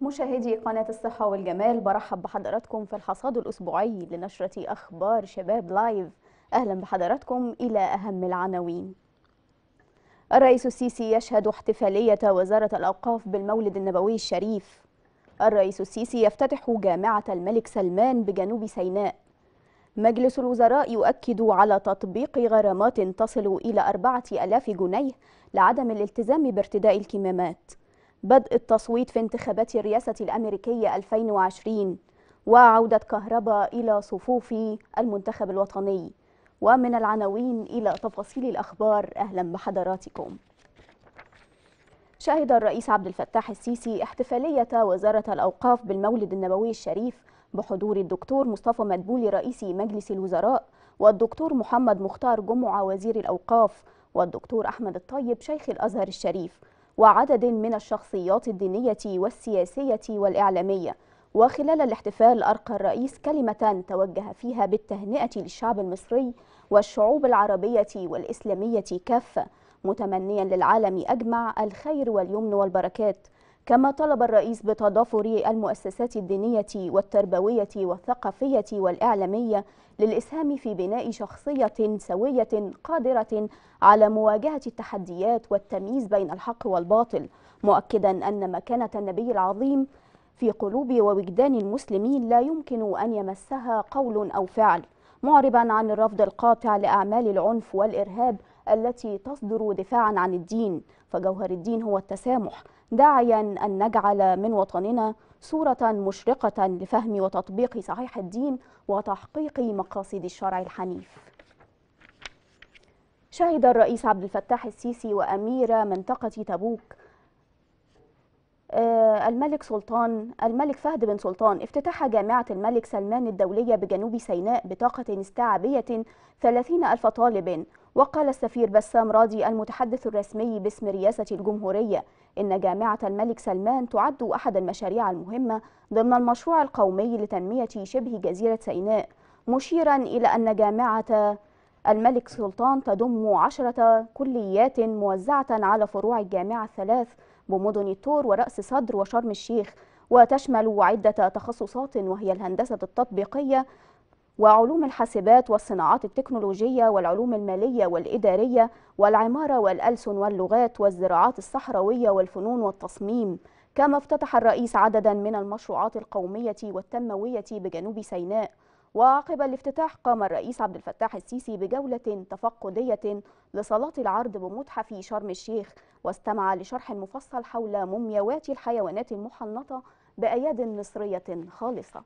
مشاهدي قناة الصحة والجمال برحب بحضراتكم في الحصاد الأسبوعي لنشرة أخبار شباب لايف أهلا بحضراتكم إلى أهم العناوين الرئيس السيسي يشهد احتفالية وزارة الأوقاف بالمولد النبوي الشريف الرئيس السيسي يفتتح جامعة الملك سلمان بجنوب سيناء مجلس الوزراء يؤكد على تطبيق غرامات تصل إلى أربعة ألاف جنيه لعدم الالتزام بارتداء الكمامات بدء التصويت في انتخابات الرئاسة الأمريكية 2020 وعودة كهرباء إلى صفوف المنتخب الوطني ومن العناوين إلى تفاصيل الأخبار أهلا بحضراتكم شهد الرئيس عبد الفتاح السيسي احتفالية وزارة الأوقاف بالمولد النبوي الشريف بحضور الدكتور مصطفى مدبولي رئيس مجلس الوزراء والدكتور محمد مختار جمعة وزير الأوقاف والدكتور أحمد الطيب شيخ الأزهر الشريف وعدد من الشخصيات الدينية والسياسية والإعلامية وخلال الاحتفال أرقى الرئيس كلمة توجه فيها بالتهنئة للشعب المصري والشعوب العربية والإسلامية كافة متمنيا للعالم أجمع الخير واليمن والبركات كما طلب الرئيس بتضافر المؤسسات الدينية والتربوية والثقافية والإعلامية للإسهام في بناء شخصية سوية قادرة على مواجهة التحديات والتمييز بين الحق والباطل مؤكدا أن مكانة النبي العظيم في قلوب ووجدان المسلمين لا يمكن أن يمسها قول أو فعل معربا عن الرفض القاطع لأعمال العنف والإرهاب التي تصدر دفاعا عن الدين فجوهر الدين هو التسامح داعيا أن نجعل من وطننا صورة مشرقة لفهم وتطبيق صحيح الدين وتحقيق مقاصد الشرع الحنيف شهد الرئيس عبد الفتاح السيسي وأمير منطقة تبوك آه، الملك سلطان الملك فهد بن سلطان افتتاح جامعة الملك سلمان الدولية بجنوب سيناء بطاقة استيعابية 30 ألف طالب وقال السفير بسام راضي المتحدث الرسمي باسم رئاسة الجمهورية إن جامعة الملك سلمان تعد أحد المشاريع المهمة ضمن المشروع القومي لتنمية شبه جزيرة سيناء مشيرا إلى أن جامعة الملك سلطان تضم عشرة كليات موزعة على فروع الجامعة الثلاث بمدن التور ورأس صدر وشرم الشيخ وتشمل عدة تخصصات وهي الهندسة التطبيقية وعلوم الحاسبات والصناعات التكنولوجية والعلوم المالية والإدارية والعمارة والألسن واللغات والزراعات الصحراوية والفنون والتصميم كما افتتح الرئيس عددا من المشروعات القومية والتنموية بجنوب سيناء وعقب الافتتاح قام الرئيس عبد الفتاح السيسي بجولة تفقدية لصلاة العرض بمتحف شرم الشيخ واستمع لشرح مفصل حول مومياوات الحيوانات المحنطة بأياد مصرية خالصة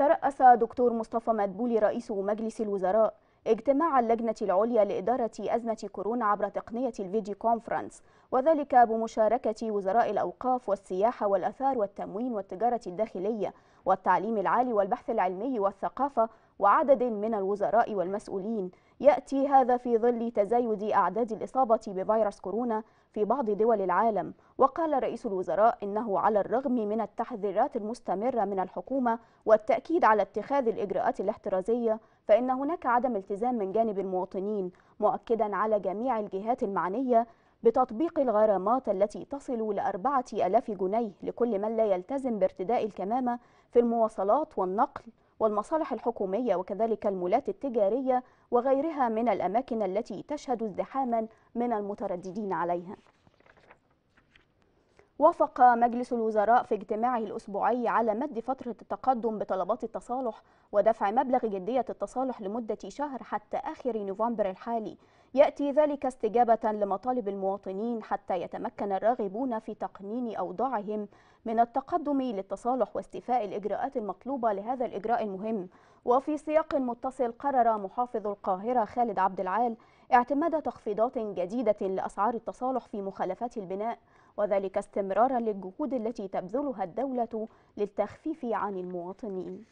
ترأس دكتور مصطفى مدبولي رئيس مجلس الوزراء اجتماع اللجنة العليا لإدارة أزمة كورونا عبر تقنية الفيديو كونفرنس وذلك بمشاركة وزراء الأوقاف والسياحة والأثار والتموين والتجارة الداخلية والتعليم العالي والبحث العلمي والثقافة وعدد من الوزراء والمسؤولين يأتي هذا في ظل تزايد أعداد الإصابة بفيروس كورونا في بعض دول العالم وقال رئيس الوزراء إنه على الرغم من التحذيرات المستمرة من الحكومة والتأكيد على اتخاذ الإجراءات الاحترازية فإن هناك عدم التزام من جانب المواطنين مؤكدا على جميع الجهات المعنية بتطبيق الغرامات التي تصل لأربعة ألاف جنيه لكل من لا يلتزم بارتداء الكمامة في المواصلات والنقل والمصالح الحكومية وكذلك المولات التجارية وغيرها من الأماكن التي تشهد ازدحاما من المترددين عليها وافق مجلس الوزراء في اجتماعه الأسبوعي على مد فترة التقدم بطلبات التصالح ودفع مبلغ جدية التصالح لمدة شهر حتى آخر نوفمبر الحالي يأتي ذلك استجابة لمطالب المواطنين حتى يتمكن الراغبون في تقنين أوضاعهم من التقدم للتصالح واستيفاء الإجراءات المطلوبة لهذا الإجراء المهم وفي سياق متصل قرر محافظ القاهرة خالد عبد العال اعتماد تخفيضات جديدة لأسعار التصالح في مخالفات البناء وذلك استمرارا للجهود التي تبذلها الدولة للتخفيف عن المواطنين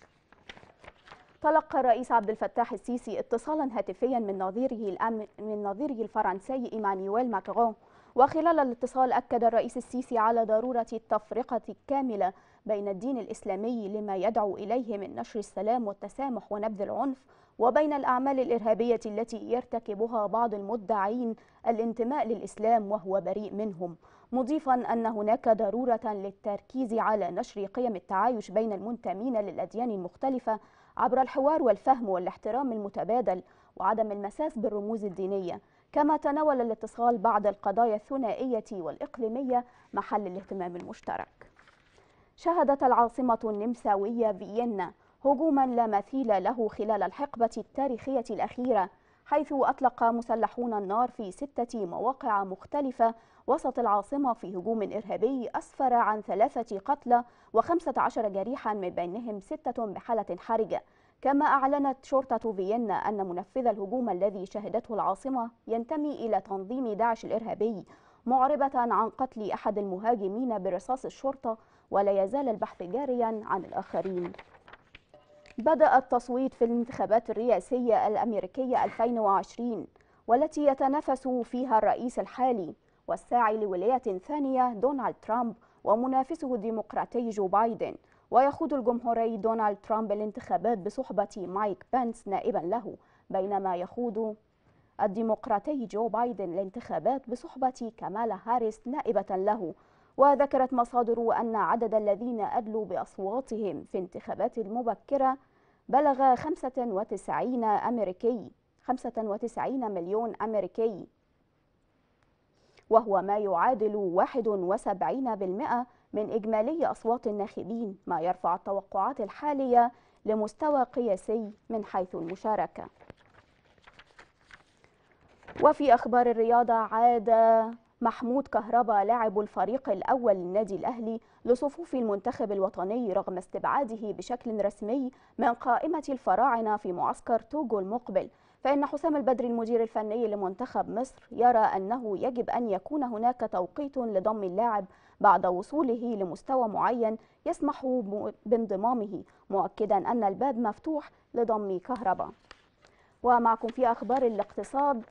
تلقى الرئيس عبد الفتاح السيسي اتصالا هاتفيا من نظيره الأمن من نظيره الفرنسي إيمانويل ماكرون وخلال الاتصال أكد الرئيس السيسي على ضرورة التفرقة الكاملة بين الدين الإسلامي لما يدعو إليه من نشر السلام والتسامح ونبذ العنف وبين الأعمال الإرهابية التي يرتكبها بعض المدعين الانتماء للإسلام وهو بريء منهم مضيفا أن هناك ضرورة للتركيز على نشر قيم التعايش بين المنتمين للأديان المختلفة عبر الحوار والفهم والاحترام المتبادل وعدم المساس بالرموز الدينية كما تناول الاتصال بعض القضايا الثنائية والإقليمية محل الاهتمام المشترك شهدت العاصمة النمساوية فيينا هجوما لا مثيل له خلال الحقبة التاريخية الأخيرة حيث أطلق مسلحون النار في ستة مواقع مختلفة وسط العاصمة في هجوم إرهابي أسفر عن ثلاثة قتلى وخمسة عشر جريحا من بينهم ستة بحالة حرجة كما أعلنت شرطة فيينا أن منفذ الهجوم الذي شهدته العاصمة ينتمي إلى تنظيم داعش الإرهابي معربة عن قتل أحد المهاجمين برصاص الشرطة ولا يزال البحث جاريا عن الآخرين بدأ التصويت في الانتخابات الرئاسية الأمريكية 2020 والتي يتنافس فيها الرئيس الحالي والساعي لولاية ثانية دونالد ترامب ومنافسه الديمقراطي جو بايدن ويخوض الجمهوري دونالد ترامب الانتخابات بصحبة مايك بنس نائبا له بينما يخوض الديمقراطي جو بايدن الانتخابات بصحبة كمالا هاريس نائبة له وذكرت مصادر أن عدد الذين أدلوا بأصواتهم في انتخابات المبكرة بلغ 95 أمريكي 95 مليون أمريكي وهو ما يعادل 71% من إجمالي أصوات الناخبين ما يرفع التوقعات الحالية لمستوى قياسي من حيث المشاركة وفي أخبار الرياضة عاد محمود كهربا لاعب الفريق الأول للنادي الأهلي لصفوف المنتخب الوطني رغم استبعاده بشكل رسمي من قائمة الفراعنة في معسكر توجو المقبل فإن حسام البدري المدير الفني لمنتخب مصر يرى أنه يجب أن يكون هناك توقيت لضم اللاعب بعد وصوله لمستوى معين يسمح بانضمامه مؤكدا أن الباب مفتوح لضم كهربا ومعكم في أخبار الاقتصاد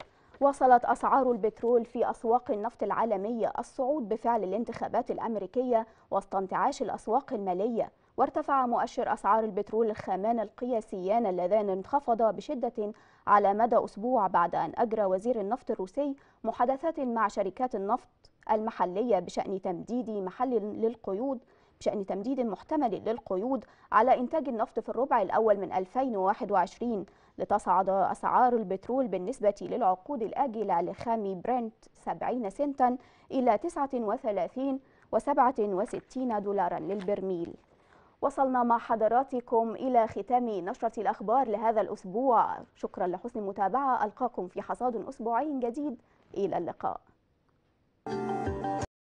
وصلت أسعار البترول في أسواق النفط العالمية الصعود بفعل الانتخابات الأمريكية وسط انتعاش الأسواق المالية وارتفع مؤشر أسعار البترول الخامان القياسيان اللذان انخفضا بشدة على مدى أسبوع بعد أن أجرى وزير النفط الروسي محادثات مع شركات النفط المحلية بشأن تمديد محل للقيود بشأن تمديد محتمل للقيود على إنتاج النفط في الربع الأول من 2021 لتصعد أسعار البترول بالنسبة للعقود الآجلة لخام برنت 70 سنتا إلى 39 و67 دولارا للبرميل وصلنا مع حضراتكم إلى ختام نشرة الأخبار لهذا الأسبوع شكرا لحسن المتابعة ألقاكم في حصاد أسبوعي جديد إلى اللقاء